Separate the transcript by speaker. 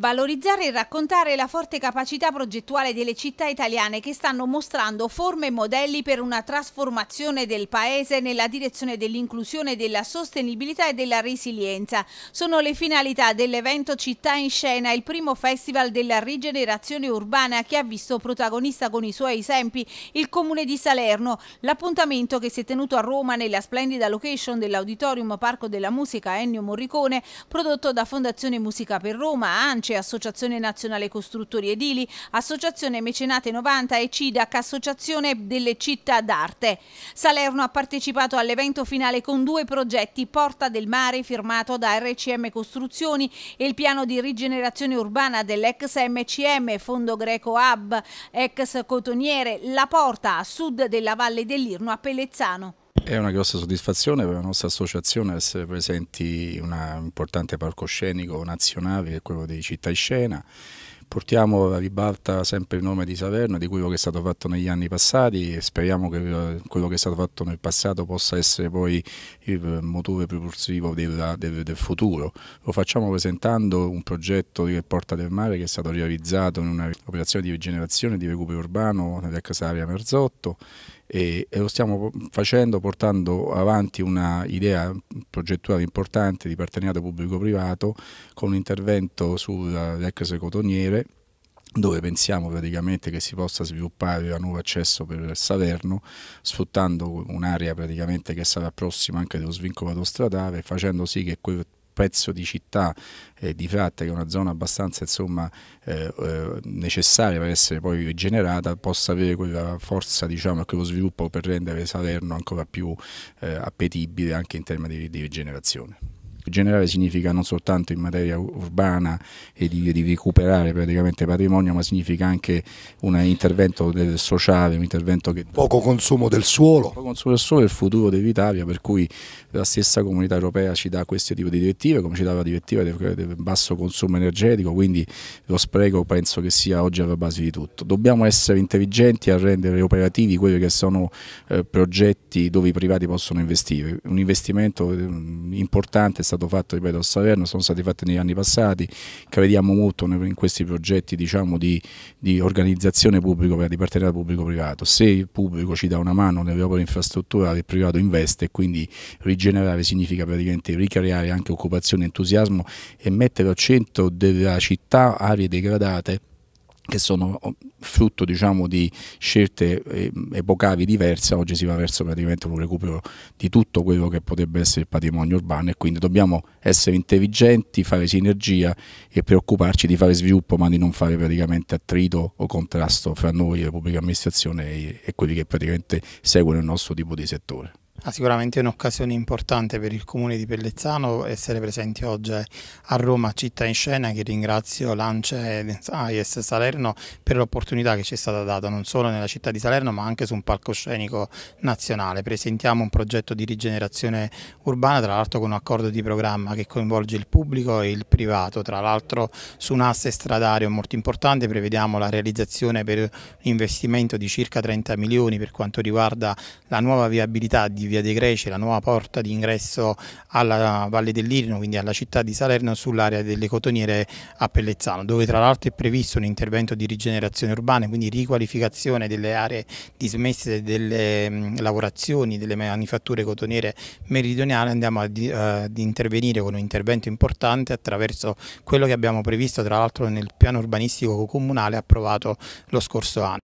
Speaker 1: Valorizzare e raccontare la forte capacità progettuale delle città italiane che stanno mostrando forme e modelli per una trasformazione del paese nella direzione dell'inclusione, della sostenibilità e della resilienza. Sono le finalità dell'evento Città in Scena, il primo festival della rigenerazione urbana che ha visto protagonista con i suoi esempi il Comune di Salerno. L'appuntamento che si è tenuto a Roma nella splendida location dell'Auditorium Parco della Musica Ennio Morricone, prodotto da Fondazione Musica per Roma, ANCI, Editrice, Associazione Nazionale Costruttori Edili, Associazione Mecenate 90 e CIDAC, Associazione delle Città d'Arte. Salerno ha partecipato all'evento finale con due progetti, Porta del Mare firmato da RCM Costruzioni e il piano di rigenerazione urbana dell'ex MCM, Fondo Greco Hub, ex Cotoniere, La Porta a sud della Valle dell'Irno a Pellezzano.
Speaker 2: È una grossa soddisfazione per la nostra associazione essere presenti in un importante palcoscenico nazionale che è quello di Città in Scena. Portiamo alla ribalta sempre il nome di Saverno, di quello che è stato fatto negli anni passati e speriamo che eh, quello che è stato fatto nel passato possa essere poi il motore propulsivo del, del, del futuro. Lo facciamo presentando un progetto di Porta del Mare che è stato realizzato in un'operazione di rigenerazione e di recupero urbano nell'ex area Merzotto e, e lo stiamo facendo portando avanti un'idea progettuale importante di partenariato pubblico-privato con un intervento sull'ex cotoniere dove pensiamo praticamente che si possa sviluppare un nuovo accesso per Salerno sfruttando un'area praticamente che sarà prossima anche dello svincolo stradale facendo sì che quel pezzo di città eh, di Fratta, che è una zona abbastanza insomma, eh, eh, necessaria per essere poi rigenerata, possa avere quella forza diciamo, e quello sviluppo per rendere Salerno ancora più eh, appetibile anche in termini di, di rigenerazione generale significa non soltanto in materia urbana e di, di recuperare praticamente patrimonio, ma significa anche un intervento del sociale, un intervento che... Poco consumo del suolo. Poco consumo del suolo è il futuro dell'Italia, per cui la stessa comunità europea ci dà questo tipo di direttive, come ci dà la direttiva del, del basso consumo energetico, quindi lo spreco penso che sia oggi alla base di tutto. Dobbiamo essere intelligenti a rendere operativi quelli che sono eh, progetti dove i privati possono investire. Un investimento eh, importante è stato stato fatto ripeto, a Salerno, sono stati fatti negli anni passati, crediamo molto in questi progetti diciamo, di, di organizzazione pubblico, di partenariato pubblico-privato, se il pubblico ci dà una mano nelle opere infrastrutturali, il privato investe e quindi rigenerare significa praticamente ricreare anche occupazione, entusiasmo e mettere al centro della città aree degradate che sono oh, frutto diciamo, di scelte epocali eh, diverse, oggi si va verso praticamente un recupero di tutto quello che potrebbe essere il patrimonio urbano e quindi dobbiamo essere intelligenti, fare sinergia e preoccuparci di fare sviluppo ma di non fare praticamente attrito o contrasto fra noi, la pubblica amministrazione e, quelli che praticamente seguono il nostro tipo di settore.
Speaker 3: Ah, sicuramente è un'occasione importante per il comune di Pellezzano essere presenti oggi a Roma, città in scena, che ringrazio Lance AIS ah, Salerno per l'opportunità che ci è stata data non solo nella città di Salerno ma anche su un palcoscenico nazionale. Presentiamo un progetto di rigenerazione urbana, tra l'altro con un accordo di programma che coinvolge il pubblico e il privato, tra l'altro su un asse stradario molto importante prevediamo la realizzazione per un investimento di circa 30 milioni per quanto riguarda la nuova viabilità di Via dei Greci, la nuova porta di ingresso alla Valle dell'Irno, quindi alla città di Salerno, sull'area delle cotoniere a Pellezzano, dove tra l'altro è previsto un intervento di rigenerazione urbana, quindi riqualificazione delle aree dismesse delle mm, lavorazioni, delle manifatture cotoniere meridionali, andiamo ad, uh, ad intervenire con un intervento importante attraverso quello che abbiamo previsto tra l'altro nel piano urbanistico comunale approvato lo scorso anno.